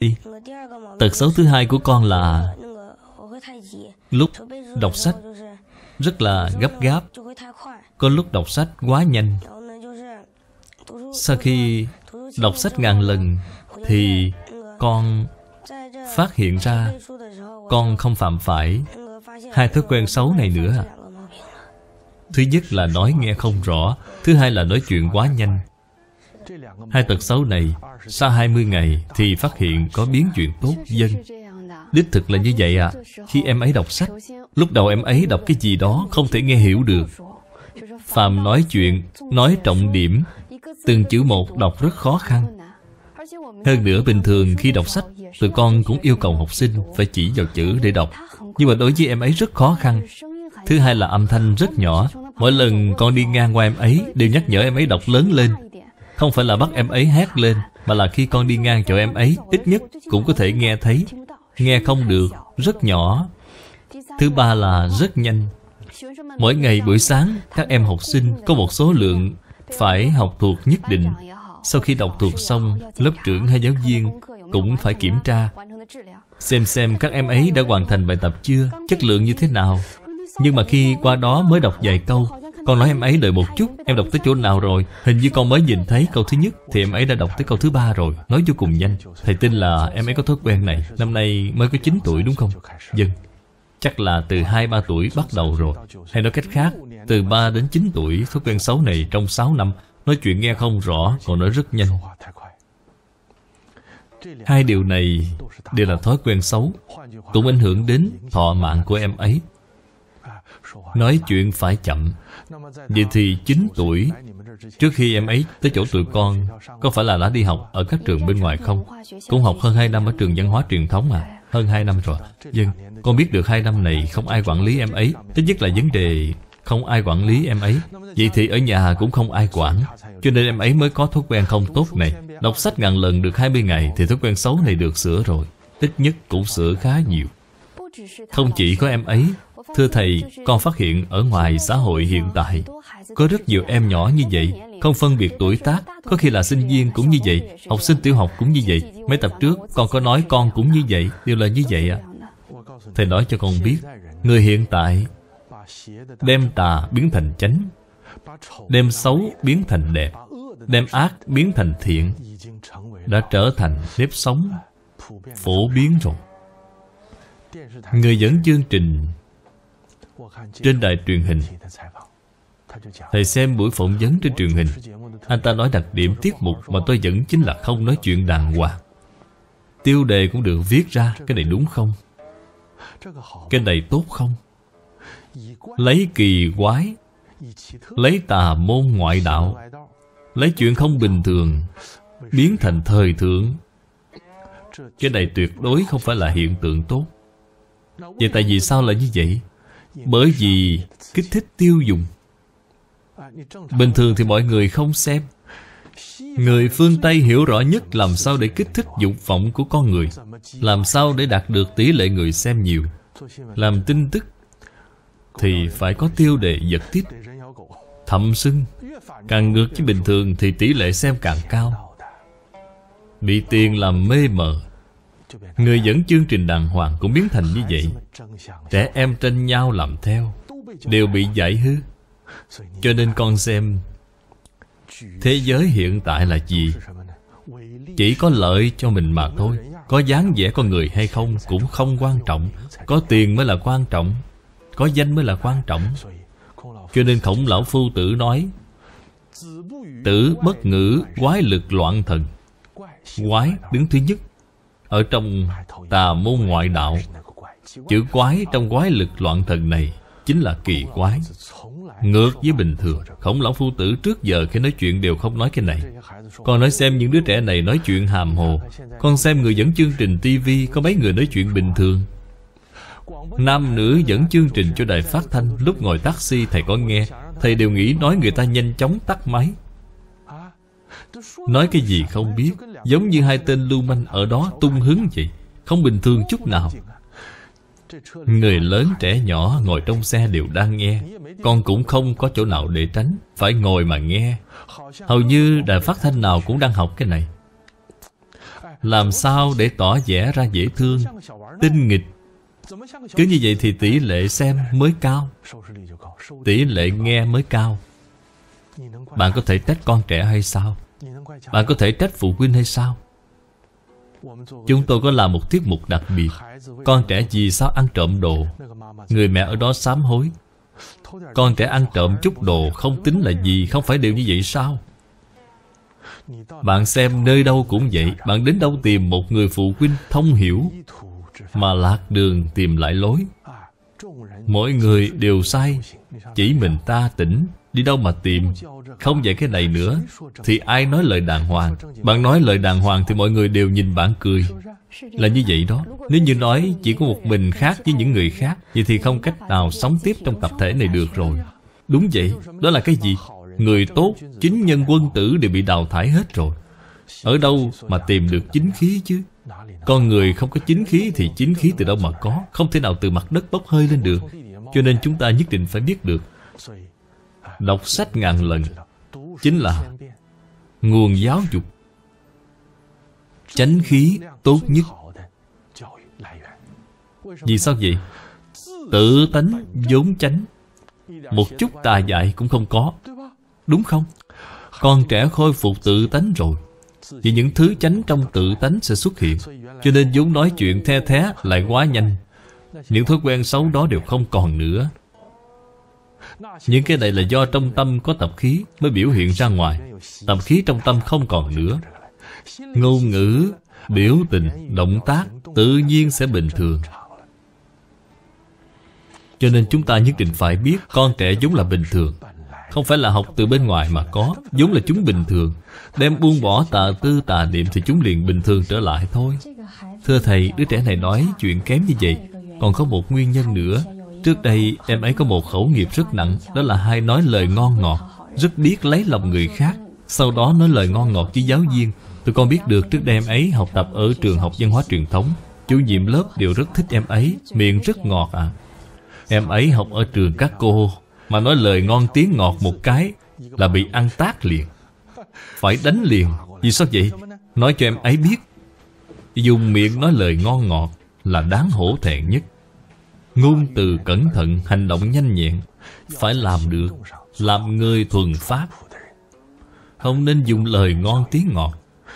đi Tật xấu thứ hai của con là Lúc đọc sách Rất là gấp gáp Có lúc đọc sách quá nhanh Sau khi đọc sách ngàn lần Thì con phát hiện ra Con không phạm phải Hai thói quen xấu này nữa Thứ nhất là nói nghe không rõ Thứ hai là nói chuyện quá nhanh Hai tật xấu này Sau 20 ngày thì phát hiện có biến chuyển tốt dân Đích thực là như vậy ạ à. Khi em ấy đọc sách Lúc đầu em ấy đọc cái gì đó không thể nghe hiểu được Phạm nói chuyện Nói trọng điểm Từng chữ một đọc rất khó khăn Hơn nữa bình thường khi đọc sách Tụi con cũng yêu cầu học sinh Phải chỉ vào chữ để đọc Nhưng mà đối với em ấy rất khó khăn Thứ hai là âm thanh rất nhỏ Mỗi lần con đi ngang qua em ấy Đều nhắc nhở em ấy đọc lớn lên không phải là bắt em ấy hát lên Mà là khi con đi ngang chỗ em ấy Ít nhất cũng có thể nghe thấy Nghe không được, rất nhỏ Thứ ba là rất nhanh Mỗi ngày buổi sáng Các em học sinh có một số lượng Phải học thuộc nhất định Sau khi đọc thuộc xong Lớp trưởng hay giáo viên cũng phải kiểm tra Xem xem các em ấy đã hoàn thành bài tập chưa Chất lượng như thế nào Nhưng mà khi qua đó mới đọc vài câu con nói em ấy đợi một chút Em đọc tới chỗ nào rồi Hình như con mới nhìn thấy câu thứ nhất Thì em ấy đã đọc tới câu thứ ba rồi Nói vô cùng nhanh Thầy tin là em ấy có thói quen này Năm nay mới có 9 tuổi đúng không Dân vâng. Chắc là từ 2-3 tuổi bắt đầu rồi Hay nói cách khác Từ 3 đến 9 tuổi Thói quen xấu này trong 6 năm Nói chuyện nghe không rõ Còn nói rất nhanh Hai điều này đều là thói quen xấu Cũng ảnh hưởng đến thọ mạng của em ấy Nói chuyện phải chậm Vậy thì 9 tuổi Trước khi em ấy tới chỗ tụi con Có phải là đã đi học ở các trường bên ngoài không? Cũng học hơn 2 năm ở trường văn hóa truyền thống à Hơn 2 năm rồi Nhưng vâng, con biết được 2 năm này không ai quản lý em ấy Thứ nhất là vấn đề không ai quản lý em ấy Vậy thì ở nhà cũng không ai quản Cho nên em ấy mới có thói quen không tốt này Đọc sách ngàn lần được 20 ngày Thì thói quen xấu này được sửa rồi Ít nhất cũng sửa khá nhiều Không chỉ có em ấy Thưa Thầy, con phát hiện ở ngoài xã hội hiện tại Có rất nhiều em nhỏ như vậy Không phân biệt tuổi tác Có khi là sinh viên cũng như vậy Học sinh tiểu học cũng như vậy Mấy tập trước con có nói con cũng như vậy Đều là như vậy à Thầy nói cho con biết Người hiện tại Đem tà biến thành chánh Đem xấu biến thành đẹp Đem ác biến thành thiện Đã trở thành nếp sống Phổ biến rồi Người dẫn chương trình trên đài truyền hình Thầy xem buổi phỏng vấn trên truyền hình Anh ta nói đặc điểm tiết mục mà tôi dẫn chính là không nói chuyện đàng hoàng Tiêu đề cũng được viết ra Cái này đúng không? Cái này tốt không? Lấy kỳ quái Lấy tà môn ngoại đạo Lấy chuyện không bình thường Biến thành thời thượng Cái này tuyệt đối không phải là hiện tượng tốt Vậy tại vì sao lại như vậy? Bởi vì kích thích tiêu dùng Bình thường thì mọi người không xem Người phương Tây hiểu rõ nhất làm sao để kích thích dục vọng của con người Làm sao để đạt được tỷ lệ người xem nhiều Làm tin tức Thì phải có tiêu đề giật tít Thậm sưng Càng ngược với bình thường thì tỷ lệ xem càng cao Bị tiền làm mê mờ Người dẫn chương trình đàng hoàng cũng biến thành như vậy Trẻ em tranh nhau làm theo Đều bị giải hư Cho nên con xem Thế giới hiện tại là gì? Chỉ có lợi cho mình mà thôi Có dáng vẻ con người hay không cũng không quan trọng Có tiền mới là quan trọng Có danh mới là quan trọng Cho nên khổng lão phu tử nói Tử bất ngữ quái lực loạn thần Quái đứng thứ nhất ở trong tà môn ngoại đạo Chữ quái trong quái lực loạn thần này Chính là kỳ quái Ngược với bình thường Khổng lão phu tử trước giờ khi nói chuyện đều không nói cái này Con nói xem những đứa trẻ này nói chuyện hàm hồ Con xem người dẫn chương trình tivi Có mấy người nói chuyện bình thường Nam nữ dẫn chương trình cho đài phát thanh Lúc ngồi taxi thầy có nghe Thầy đều nghĩ nói người ta nhanh chóng tắt máy Nói cái gì không biết Giống như hai tên lưu manh ở đó tung hứng vậy Không bình thường chút nào Người lớn trẻ nhỏ ngồi trong xe đều đang nghe Con cũng không có chỗ nào để tránh Phải ngồi mà nghe Hầu như đài phát thanh nào cũng đang học cái này Làm sao để tỏ vẻ ra dễ thương Tinh nghịch Cứ như vậy thì tỷ lệ xem mới cao Tỷ lệ nghe mới cao Bạn có thể trách con trẻ hay sao bạn có thể trách phụ huynh hay sao? Chúng tôi có làm một tiết mục đặc biệt Con trẻ gì sao ăn trộm đồ Người mẹ ở đó sám hối Con trẻ ăn trộm chút đồ Không tính là gì Không phải đều như vậy sao Bạn xem nơi đâu cũng vậy Bạn đến đâu tìm một người phụ huynh thông hiểu Mà lạc đường tìm lại lối Mỗi người đều sai Chỉ mình ta tỉnh Đi đâu mà tìm Không vậy cái này nữa Thì ai nói lời đàng hoàng Bạn nói lời đàng hoàng thì mọi người đều nhìn bạn cười Là như vậy đó Nếu như nói chỉ có một mình khác với những người khác Vậy thì không cách nào sống tiếp trong tập thể này được rồi Đúng vậy Đó là cái gì Người tốt, chính nhân quân tử đều bị đào thải hết rồi Ở đâu mà tìm được chính khí chứ Con người không có chính khí thì chính khí từ đâu mà có Không thể nào từ mặt đất bốc hơi lên được Cho nên chúng ta nhất định phải biết được Đọc sách ngàn lần Chính là Nguồn giáo dục Chánh khí tốt nhất Vì sao vậy? Tự tánh vốn chánh Một chút tà dại cũng không có Đúng không? Con trẻ khôi phục tự tánh rồi Vì những thứ chánh trong tự tánh sẽ xuất hiện Cho nên vốn nói chuyện the thé lại quá nhanh Những thói quen xấu đó đều không còn nữa những cái này là do trong tâm có tập khí Mới biểu hiện ra ngoài Tập khí trong tâm không còn nữa Ngôn ngữ, biểu tình, động tác Tự nhiên sẽ bình thường Cho nên chúng ta nhất định phải biết Con trẻ giống là bình thường Không phải là học từ bên ngoài mà có giống là chúng bình thường Đem buông bỏ tà tư tà niệm Thì chúng liền bình thường trở lại thôi Thưa thầy, đứa trẻ này nói chuyện kém như vậy Còn có một nguyên nhân nữa Trước đây em ấy có một khẩu nghiệp rất nặng Đó là hay nói lời ngon ngọt Rất biết lấy lòng người khác Sau đó nói lời ngon ngọt với giáo viên Tụi con biết được trước đây em ấy học tập ở trường học văn hóa truyền thống Chủ nhiệm lớp đều rất thích em ấy Miệng rất ngọt à Em ấy học ở trường các cô Mà nói lời ngon tiếng ngọt một cái Là bị ăn tác liền Phải đánh liền Vì sao vậy? Nói cho em ấy biết Dùng miệng nói lời ngon ngọt Là đáng hổ thẹn nhất Ngôn từ cẩn thận Hành động nhanh nhẹn Phải làm được Làm người thuần pháp Không nên dùng lời ngon tiếng ngọt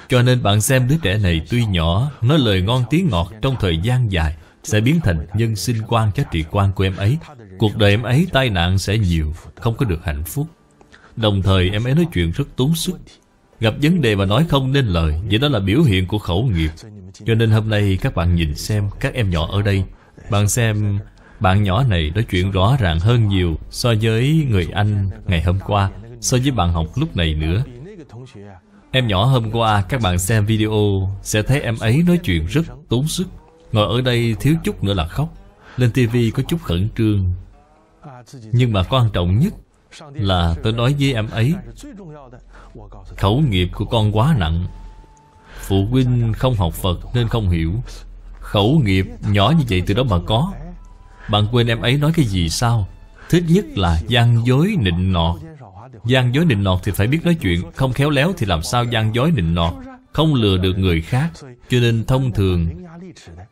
Cho nên bạn xem đứa trẻ này tuy nhỏ Nói lời ngon tiếng ngọt trong thời gian dài Sẽ biến thành nhân sinh quan giá trị quan của em ấy Cuộc đời em ấy tai nạn sẽ nhiều Không có được hạnh phúc Đồng thời em ấy nói chuyện rất tốn sức Gặp vấn đề mà nói không nên lời Vậy đó là biểu hiện của khẩu nghiệp Cho nên hôm nay các bạn nhìn xem Các em nhỏ ở đây bạn xem bạn nhỏ này nói chuyện rõ ràng hơn nhiều so với người anh ngày hôm qua, so với bạn học lúc này nữa. Em nhỏ hôm qua các bạn xem video sẽ thấy em ấy nói chuyện rất tốn sức. Ngồi ở đây thiếu chút nữa là khóc. Lên tivi có chút khẩn trương. Nhưng mà quan trọng nhất là tôi nói với em ấy Khẩu nghiệp của con quá nặng Phụ huynh không học Phật nên không hiểu Khẩu nghiệp nhỏ như vậy từ đó mà có Bạn quên em ấy nói cái gì sao Thứ nhất là gian dối nịnh nọt Gian dối nịnh nọt thì phải biết nói chuyện Không khéo léo thì làm sao gian dối nịnh nọt Không lừa được người khác Cho nên thông thường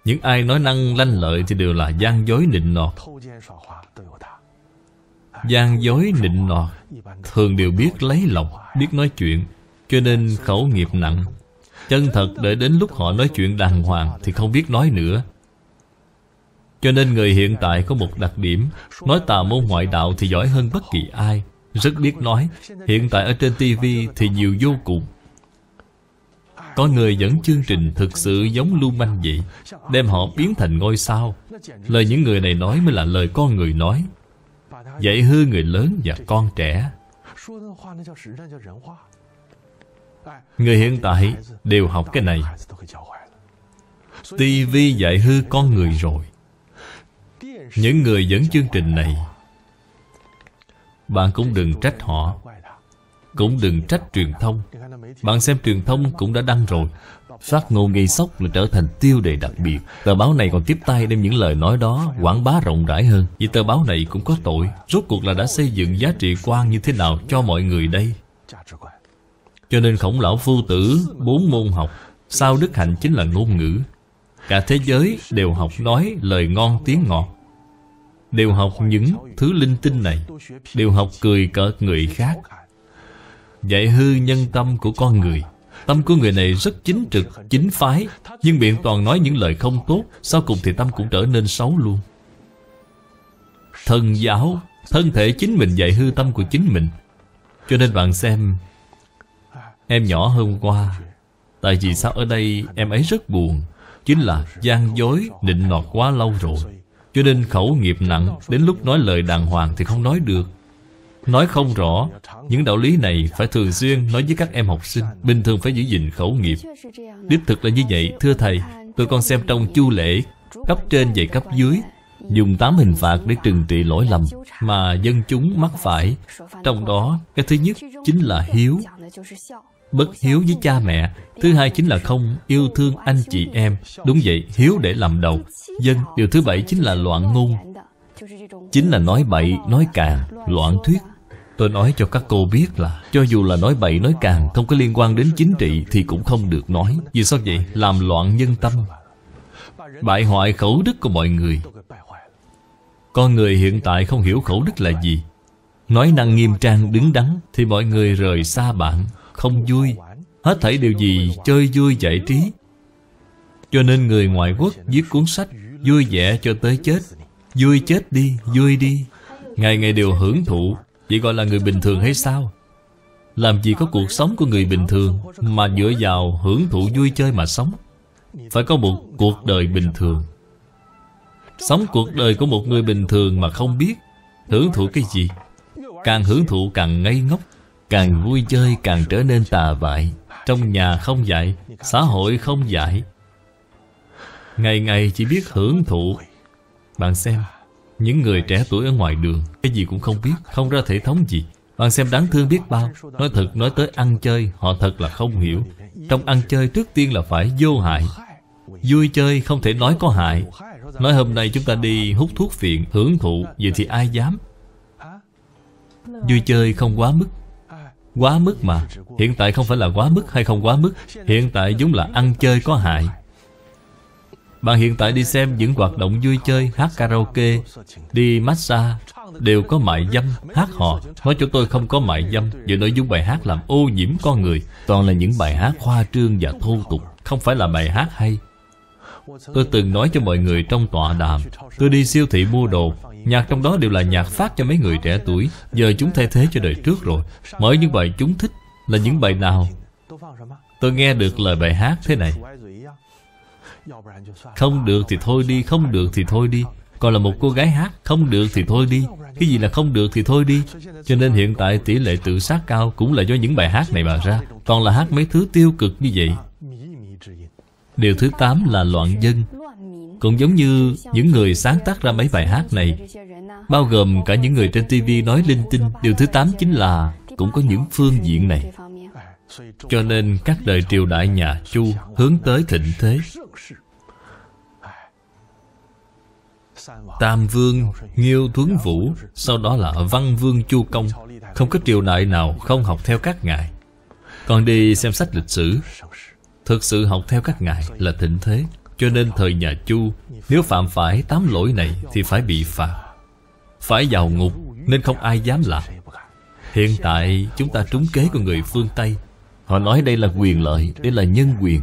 Những ai nói năng lanh lợi thì đều là gian dối nịnh nọt Gian dối nịnh nọt Thường đều biết lấy lòng Biết nói chuyện Cho nên khẩu nghiệp nặng Chân thật để đến lúc họ nói chuyện đàng hoàng Thì không biết nói nữa Cho nên người hiện tại có một đặc điểm Nói tà môn ngoại đạo thì giỏi hơn bất kỳ ai Rất biết nói Hiện tại ở trên TV thì nhiều vô cùng có người dẫn chương trình thực sự giống lưu manh vậy Đem họ biến thành ngôi sao Lời những người này nói mới là lời con người nói Dạy hư người lớn và con trẻ Người hiện tại đều học cái này tivi dạy hư con người rồi Những người dẫn chương trình này Bạn cũng đừng trách họ Cũng đừng trách truyền thông Bạn xem truyền thông cũng đã đăng rồi Phát ngôn gây sốc là trở thành tiêu đề đặc biệt Tờ báo này còn tiếp tay đem những lời nói đó Quảng bá rộng rãi hơn Vì tờ báo này cũng có tội Rốt cuộc là đã xây dựng giá trị quan như thế nào cho mọi người đây cho nên khổng lão phu tử Bốn môn học Sao đức hạnh chính là ngôn ngữ Cả thế giới đều học nói lời ngon tiếng ngọt Đều học những thứ linh tinh này Đều học cười cợt người khác Dạy hư nhân tâm của con người Tâm của người này rất chính trực, chính phái Nhưng miệng toàn nói những lời không tốt Sau cùng thì tâm cũng trở nên xấu luôn Thần giáo Thân thể chính mình dạy hư tâm của chính mình Cho nên bạn xem Em nhỏ hơn qua. Tại vì sao ở đây em ấy rất buồn Chính là gian dối định nọt quá lâu rồi Cho nên khẩu nghiệp nặng Đến lúc nói lời đàng hoàng thì không nói được Nói không rõ Những đạo lý này phải thường xuyên nói với các em học sinh Bình thường phải giữ gìn khẩu nghiệp Đích thực là như vậy Thưa Thầy Tôi còn xem trong chu lễ Cấp trên và cấp dưới dùng tám hình phạt để trừng trị lỗi lầm mà dân chúng mắc phải trong đó cái thứ nhất chính là hiếu bất hiếu với cha mẹ thứ hai chính là không yêu thương anh chị em đúng vậy hiếu để làm đầu dân điều thứ bảy chính là loạn ngôn chính là nói bậy nói càng loạn thuyết tôi nói cho các cô biết là cho dù là nói bậy nói càng không có liên quan đến chính trị thì cũng không được nói vì sao vậy làm loạn nhân tâm bại hoại khẩu đức của mọi người con người hiện tại không hiểu khẩu đức là gì Nói năng nghiêm trang đứng đắn Thì mọi người rời xa bạn Không vui Hết thảy điều gì chơi vui giải trí Cho nên người ngoại quốc viết cuốn sách Vui vẻ cho tới chết Vui chết đi, vui đi Ngày ngày đều hưởng thụ Vậy gọi là người bình thường hay sao Làm gì có cuộc sống của người bình thường Mà dựa vào hưởng thụ vui chơi mà sống Phải có một cuộc đời bình thường Sống cuộc đời của một người bình thường mà không biết Hưởng thụ cái gì Càng hưởng thụ càng ngây ngốc Càng vui chơi càng trở nên tà vại Trong nhà không dạy Xã hội không dạy Ngày ngày chỉ biết hưởng thụ Bạn xem Những người trẻ tuổi ở ngoài đường Cái gì cũng không biết Không ra thể thống gì Bạn xem đáng thương biết bao Nói thật nói tới ăn chơi Họ thật là không hiểu Trong ăn chơi trước tiên là phải vô hại Vui chơi không thể nói có hại Nói hôm nay chúng ta đi hút thuốc phiện Hưởng thụ Vậy thì ai dám Vui chơi không quá mức Quá mức mà Hiện tại không phải là quá mức hay không quá mức Hiện tại chúng là ăn chơi có hại Bạn hiện tại đi xem những hoạt động vui chơi Hát karaoke Đi massage Đều có mại dâm Hát họ Nói chúng tôi không có mại dâm vì nội dung bài hát làm ô nhiễm con người Toàn là những bài hát khoa trương và thô tục Không phải là bài hát hay Tôi từng nói cho mọi người trong tọa đàm Tôi đi siêu thị mua đồ Nhạc trong đó đều là nhạc phát cho mấy người trẻ tuổi Giờ chúng thay thế cho đời trước rồi Mỗi những bài chúng thích là những bài nào Tôi nghe được lời bài hát thế này Không được thì thôi đi, không được thì thôi đi Còn là một cô gái hát Không được thì thôi đi Cái gì là không được thì thôi đi Cho nên hiện tại tỷ lệ tự sát cao Cũng là do những bài hát này mà ra Còn là hát mấy thứ tiêu cực như vậy Điều thứ 8 là loạn dân Cũng giống như những người sáng tác ra mấy bài hát này Bao gồm cả những người trên TV nói linh tinh Điều thứ 8 chính là cũng có những phương diện này Cho nên các đời triều đại nhà Chu hướng tới thịnh thế Tam Vương, Nghiêu Tuấn Vũ Sau đó là Văn Vương Chu Công Không có triều đại nào không học theo các ngài Còn đi xem sách lịch sử Thực sự học theo các ngài là thịnh thế Cho nên thời nhà Chu Nếu phạm phải tám lỗi này Thì phải bị phạt Phải vào ngục Nên không ai dám làm Hiện tại chúng ta trúng kế của người phương Tây Họ nói đây là quyền lợi Đây là nhân quyền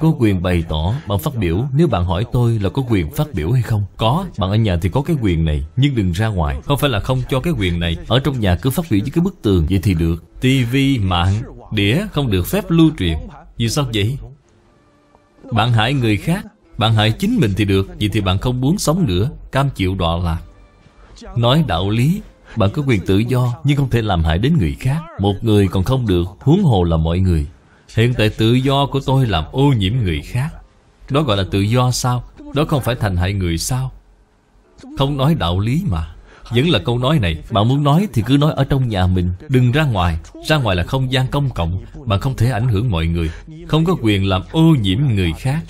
Có quyền bày tỏ Bạn phát biểu Nếu bạn hỏi tôi là có quyền phát biểu hay không Có Bạn ở nhà thì có cái quyền này Nhưng đừng ra ngoài Không phải là không cho cái quyền này Ở trong nhà cứ phát biểu với cái bức tường Vậy thì được tivi mạng, đĩa không được phép lưu truyền vì sao vậy? Bạn hại người khác Bạn hại chính mình thì được Vậy thì bạn không muốn sống nữa Cam chịu đọa lạc Nói đạo lý Bạn có quyền tự do Nhưng không thể làm hại đến người khác Một người còn không được Huống hồ là mọi người Hiện tại tự do của tôi làm ô nhiễm người khác Đó gọi là tự do sao Đó không phải thành hại người sao Không nói đạo lý mà vẫn là câu nói này Bạn muốn nói thì cứ nói ở trong nhà mình Đừng ra ngoài Ra ngoài là không gian công cộng Bạn không thể ảnh hưởng mọi người Không có quyền làm ô nhiễm người khác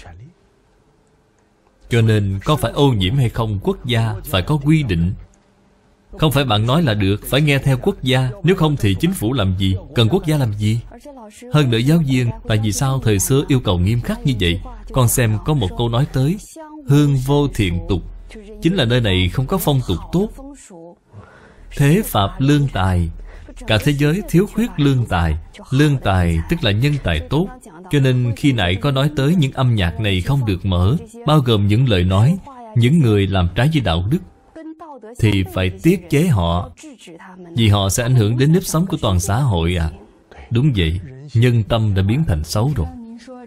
Cho nên có phải ô nhiễm hay không Quốc gia phải có quy định không phải bạn nói là được Phải nghe theo quốc gia Nếu không thì chính phủ làm gì Cần quốc gia làm gì Hơn nữa giáo viên Tại vì sao thời xưa yêu cầu nghiêm khắc như vậy Con xem có một câu nói tới Hương vô thiện tục Chính là nơi này không có phong tục tốt Thế Phạm lương tài Cả thế giới thiếu khuyết lương tài Lương tài tức là nhân tài tốt Cho nên khi nãy có nói tới những âm nhạc này không được mở Bao gồm những lời nói Những người làm trái với đạo đức Thì phải tiết chế họ Vì họ sẽ ảnh hưởng đến nếp sống của toàn xã hội à Đúng vậy Nhân tâm đã biến thành xấu rồi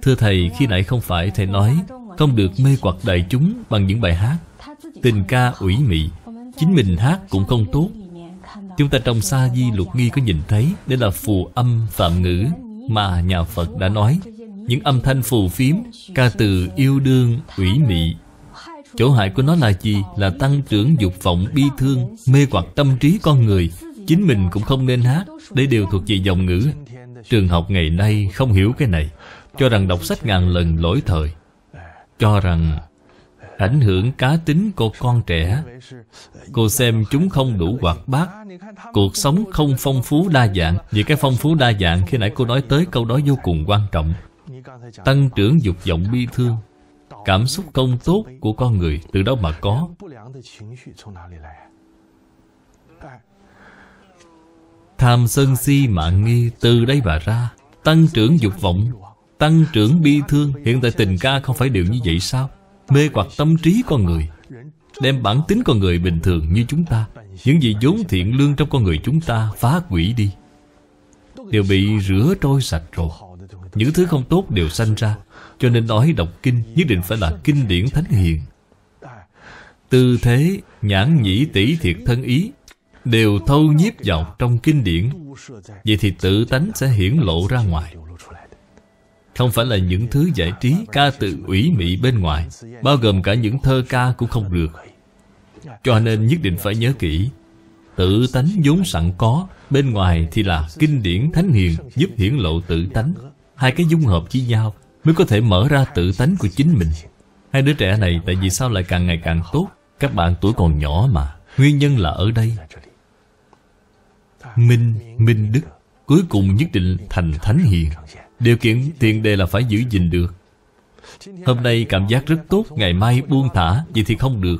Thưa Thầy, khi nãy không phải Thầy nói Không được mê hoặc đại chúng bằng những bài hát Tình ca ủy mị Chính mình hát cũng không tốt Chúng ta trong Sa Di Lục Nghi có nhìn thấy Đây là phù âm phạm ngữ Mà nhà Phật đã nói Những âm thanh phù phiếm Ca từ yêu đương ủy mị Chỗ hại của nó là gì? Là tăng trưởng dục vọng bi thương Mê hoặc tâm trí con người Chính mình cũng không nên hát Đây đều thuộc về dòng ngữ Trường học ngày nay không hiểu cái này Cho rằng đọc sách ngàn lần lỗi thời Cho rằng ảnh hưởng cá tính của con trẻ cô xem chúng không đủ hoạt bát cuộc sống không phong phú đa dạng vì cái phong phú đa dạng khi nãy cô nói tới câu đó vô cùng quan trọng tăng trưởng dục vọng bi thương cảm xúc không tốt của con người từ đâu mà có tham sân si mạng nghi từ đây mà ra tăng trưởng dục vọng tăng trưởng bi thương hiện tại tình ca không phải điều như vậy sao mê hoặc tâm trí con người đem bản tính con người bình thường như chúng ta những gì vốn thiện lương trong con người chúng ta phá hủy đi đều bị rửa trôi sạch rồi những thứ không tốt đều sanh ra cho nên nói đọc kinh nhất định phải là kinh điển thánh hiền tư thế nhãn nhĩ tỷ thiệt thân ý đều thâu nhiếp vào trong kinh điển vậy thì tự tánh sẽ hiển lộ ra ngoài không phải là những thứ giải trí Ca từ ủy mị bên ngoài Bao gồm cả những thơ ca cũng không được Cho nên nhất định phải nhớ kỹ Tự tánh vốn sẵn có Bên ngoài thì là kinh điển thánh hiền Giúp hiển lộ tự tánh Hai cái dung hợp với nhau Mới có thể mở ra tự tánh của chính mình Hai đứa trẻ này tại vì sao lại càng ngày càng tốt Các bạn tuổi còn nhỏ mà Nguyên nhân là ở đây Minh, Minh Đức Cuối cùng nhất định thành Thánh Hiền Điều kiện tiền đề là phải giữ gìn được Hôm nay cảm giác rất tốt Ngày mai buông thả Vậy thì không được